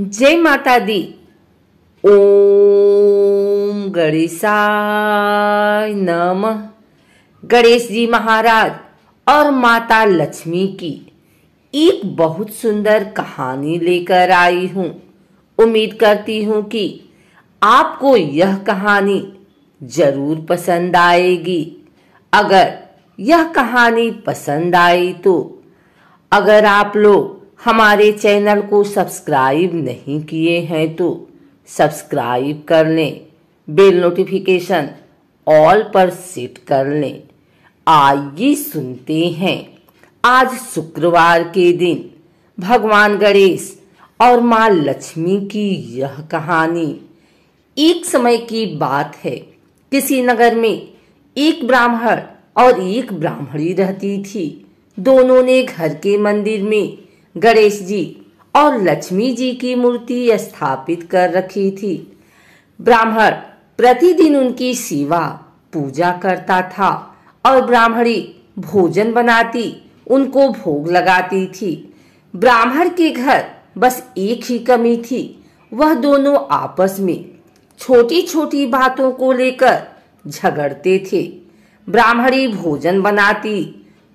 जय माता दी ओ गणेशाय नम गणेश जी महाराज और माता लक्ष्मी की एक बहुत सुंदर कहानी लेकर आई हूँ उम्मीद करती हूँ कि आपको यह कहानी जरूर पसंद आएगी अगर यह कहानी पसंद आई तो अगर आप लोग हमारे चैनल को सब्सक्राइब नहीं किए हैं तो सब्सक्राइब कर लें बेल नोटिफिकेशन ऑल पर सेट कर लें आइए सुनते हैं आज शुक्रवार के दिन भगवान गणेश और माँ लक्ष्मी की यह कहानी एक समय की बात है किसी नगर में एक ब्राह्मण और एक ब्राह्मणी रहती थी दोनों ने घर के मंदिर में गणेश जी और लक्ष्मी जी की मूर्ति स्थापित कर रखी थी ब्राह्मण प्रतिदिन उनकी सेवा पूजा करता था और ब्राह्मणी भोजन बनाती उनको भोग लगाती थी ब्राह्मण के घर बस एक ही कमी थी वह दोनों आपस में छोटी छोटी बातों को लेकर झगड़ते थे ब्राह्मणी भोजन बनाती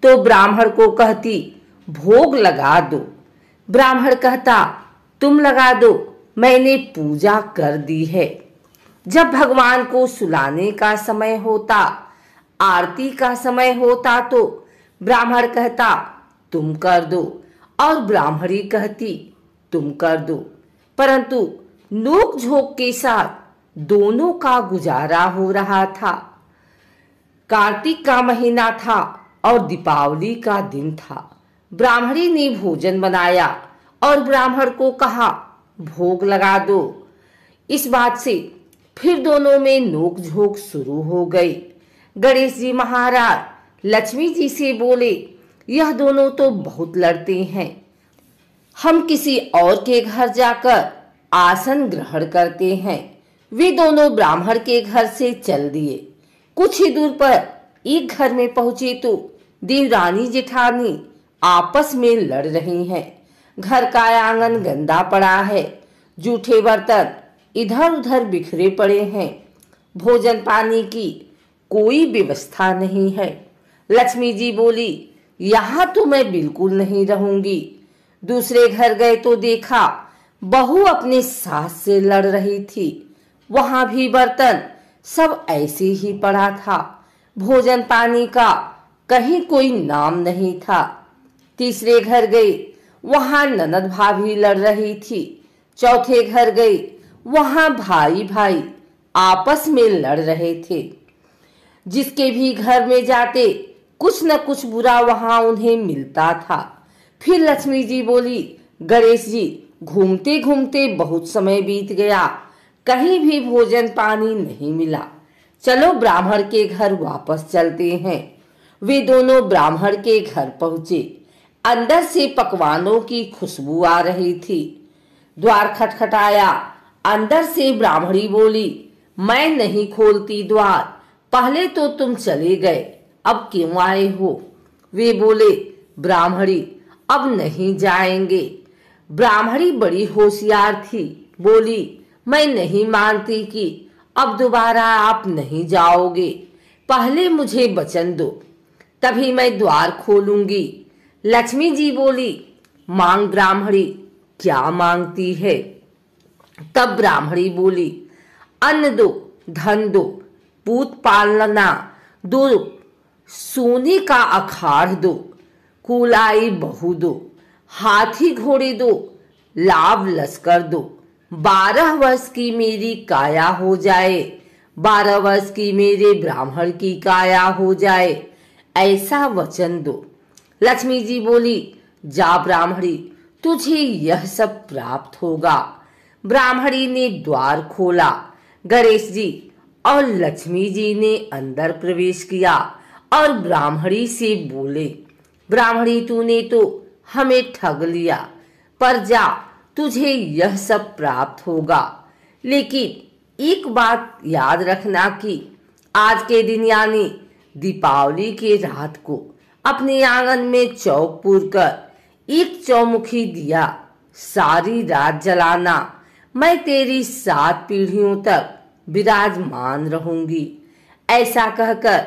तो ब्राह्मण को कहती भोग लगा दो ब्राह्मण कहता तुम लगा दो मैंने पूजा कर दी है जब भगवान को सुलाने का समय होता आरती का समय होता तो ब्राह्मण कहता तुम कर दो और ब्राह्मणी कहती तुम कर दो परंतु नोक झोंक के साथ दोनों का गुजारा हो रहा था कार्तिक का महीना था और दीपावली का दिन था ब्राह्मणी ने भोजन बनाया और ब्राह्मण को कहा भोग लगा दो इस बात से फिर दोनों में नोक झोंक शुरू हो गई गणेश जी महाराज लक्ष्मी जी से बोले यह दोनों तो बहुत लड़ते हैं हम किसी और के घर जाकर आसन ग्रहण करते हैं वे दोनों ब्राह्मण के घर से चल दिए कुछ ही दूर पर एक घर में पहुंचे तो देवरानी जेठानी आपस में लड़ रही हैं घर का आंगन गंदा पड़ा है जूठे बर्तन इधर उधर बिखरे पड़े हैं भोजन पानी की कोई व्यवस्था नहीं है लक्ष्मी जी बोली यहाँ तो मैं बिल्कुल नहीं रहूंगी दूसरे घर गए तो देखा बहू अपने सास से लड़ रही थी वहां भी बर्तन सब ऐसे ही पड़ा था भोजन पानी का कहीं कोई नाम नहीं था तीसरे घर गई वहां ननद भाभी लड़ रही थी चौथे घर गई वहां भाई भाई आपस में लड़ रहे थे जिसके भी घर में जाते कुछ न कुछ बुरा वहां उन्हें मिलता था फिर लक्ष्मी जी बोली गणेश जी घूमते घूमते बहुत समय बीत गया कहीं भी भोजन पानी नहीं मिला चलो ब्राह्मण के घर वापस चलते हैं वे दोनों ब्राह्मण के घर पहुंचे अंदर से पकवानों की खुशबू आ रही थी द्वार खटखटाया अंदर से ब्राह्मणी बोली मैं नहीं खोलती द्वार पहले तो तुम चले गए अब क्यों आए हो वे बोले ब्राह्मणी अब नहीं जाएंगे ब्राह्मणी बड़ी होशियार थी बोली मैं नहीं मानती कि अब दोबारा आप नहीं जाओगे पहले मुझे वचन दो तभी मैं द्वार खोलूंगी लक्ष्मी जी बोली मांग ब्राह्मणी क्या मांगती है तब ब्राह्मणी बोली अन्न दो धन दो पूत पालना दो सोने का अखाड़ दो कुलाई बहु दो हाथी घोड़े दो लाभ लश्कर दो बारह वर्ष की मेरी काया हो जाए बारह वर्ष की मेरे ब्राह्मण की काया हो जाए ऐसा वचन दो लक्ष्मी जी बोली जा ब्राह्मणी तुझे यह सब प्राप्त होगा ब्राह्मणी ने द्वार खोला गणेश जी और लक्ष्मी जी ने अंदर प्रवेश किया और ब्राह्मणी से बोले ब्राह्मणी तूने तो हमें ठग लिया पर जा तुझे यह सब प्राप्त होगा लेकिन एक बात याद रखना कि आज के दिन यानी दीपावली के रात को अपने आंगन में चौक पूर कर एक चौमुखी दिया सारी रात जलाना मैं तेरी सात पीढ़ियों तक विराजमान रहूंगी ऐसा कहकर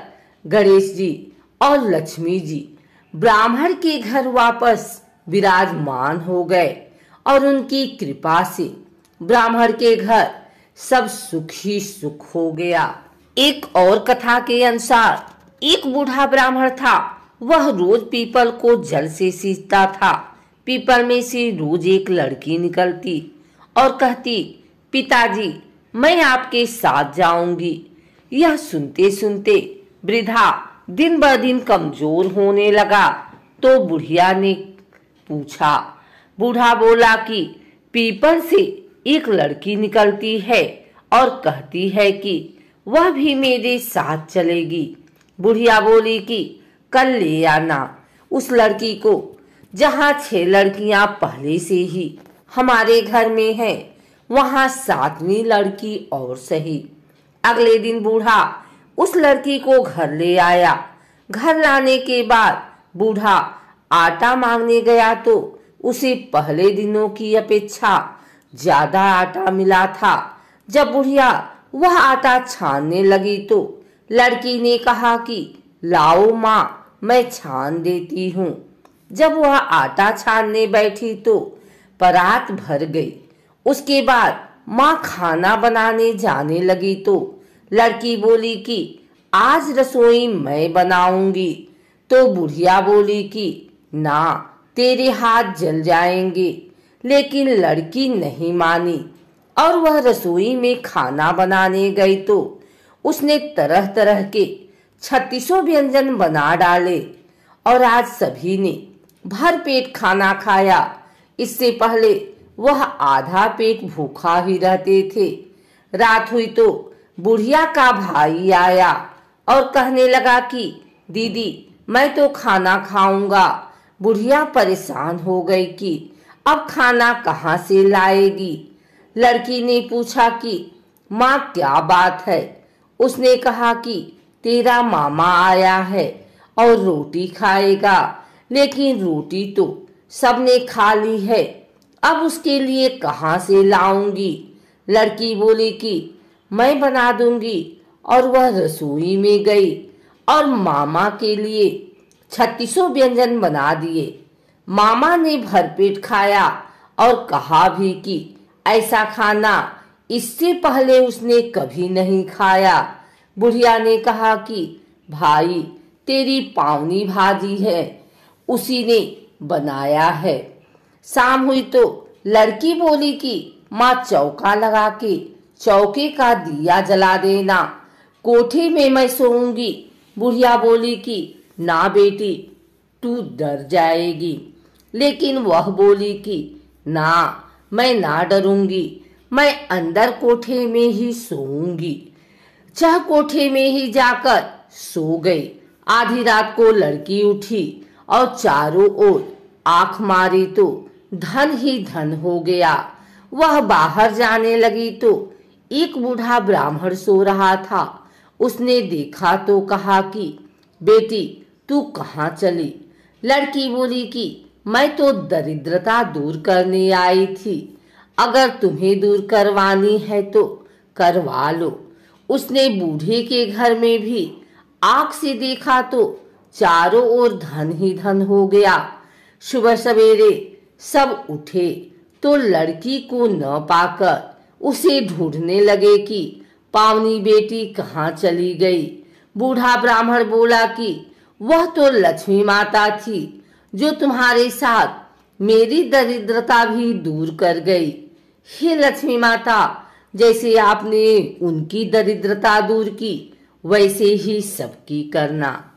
गणेश जी और लक्ष्मी जी ब्राह्मण के घर वापस विराजमान हो गए और उनकी कृपा से ब्राह्मण के घर सब सुख ही सुख हो गया एक और कथा के अनुसार एक बूढ़ा ब्राह्मण था वह रोज पीपल को जल से सींचता था पीपल में से रोज एक लड़की निकलती और कहती पिताजी मैं आपके साथ जाऊंगी यह सुनते सुनते वृद्धा दिन ब दिन कमजोर होने लगा तो बुढ़िया ने पूछा बूढ़ा बोला कि पीपल से एक लड़की निकलती है और कहती है कि वह भी मेरे साथ चलेगी बुढ़िया बोली कि कल ले आना उस लड़की को जहाँ छह लड़कियाँ पहले से ही हमारे घर में हैं वहाँ सातवीं लड़की और सही अगले दिन बूढ़ा उस लड़की को घर ले आया घर लाने के बाद बूढ़ा आटा मांगने गया तो उसे पहले दिनों की अपेक्षा ज्यादा आटा मिला था जब बुढ़िया वह आटा छानने लगी तो लड़की ने कहा कि लाओ माँ मैं छान देती हूँ जब वह आटा छानने बैठी तो परात भर गई उसके बाद माँ खाना बनाने जाने लगी तो लड़की बोली कि आज रसोई मैं बनाऊंगी तो बुढ़िया बोली कि ना तेरे हाथ जल जाएंगे लेकिन लड़की नहीं मानी और वह रसोई में खाना बनाने गई तो उसने तरह तरह के छत्तीसों व्यंजन बना डाले और आज सभी ने भरपेट खाना खाया इससे पहले वह आधा पेट भूखा ही रहते थे रात हुई तो बुढ़िया का भाई आया और कहने लगा कि दीदी मैं तो खाना खाऊंगा बुढ़िया परेशान हो गई कि अब खाना कहाँ से लाएगी लड़की ने पूछा कि माँ क्या बात है उसने कहा कि तेरा मामा आया है और रोटी खाएगा लेकिन रोटी तो सबने खा ली है अब उसके लिए कहाँ से लाऊंगी लड़की बोली कि मैं बना दूंगी और वह रसोई में गई और मामा के लिए छत्तीसों व्यंजन बना दिए मामा ने भरपेट खाया और कहा भी कि ऐसा खाना इससे पहले उसने कभी नहीं खाया बुढ़िया ने कहा कि भाई तेरी पावनी भाजी है उसी ने बनाया है शाम हुई तो लड़की बोली कि माँ चौका लगा के चौके का दिया जला देना कोठी में मैं सोऊंगी बुढ़िया बोली कि ना बेटी तू डर जाएगी लेकिन वह बोली कि ना मैं ना डरूंगी मैं अंदर कोठे में ही सोऊंगी चाह कोठे में ही जाकर सो गई आधी रात को लड़की उठी और चारों ओर आंख मारी तो धन ही धन हो गया वह बाहर जाने लगी तो एक बूढ़ा ब्राह्मण सो रहा था उसने देखा तो कहा कि बेटी तू कहाँ चली लड़की बोली कि मैं तो दरिद्रता दूर करने आई थी अगर तुम्हें दूर करवानी है तो करवा लो उसने बूढ़े के घर में भी आग से देखा तो चारों ओर धन ही धन हो गया सुबह सवेरे सब उठे तो लड़की को न पाकर उसे ढूंढने लगे कि पावनी बेटी कहाँ चली गई बूढ़ा ब्राह्मण बोला कि वह तो लक्ष्मी माता थी जो तुम्हारे साथ मेरी दरिद्रता भी दूर कर गई हे लक्ष्मी माता जैसे आपने उनकी दरिद्रता दूर की वैसे ही सबकी करना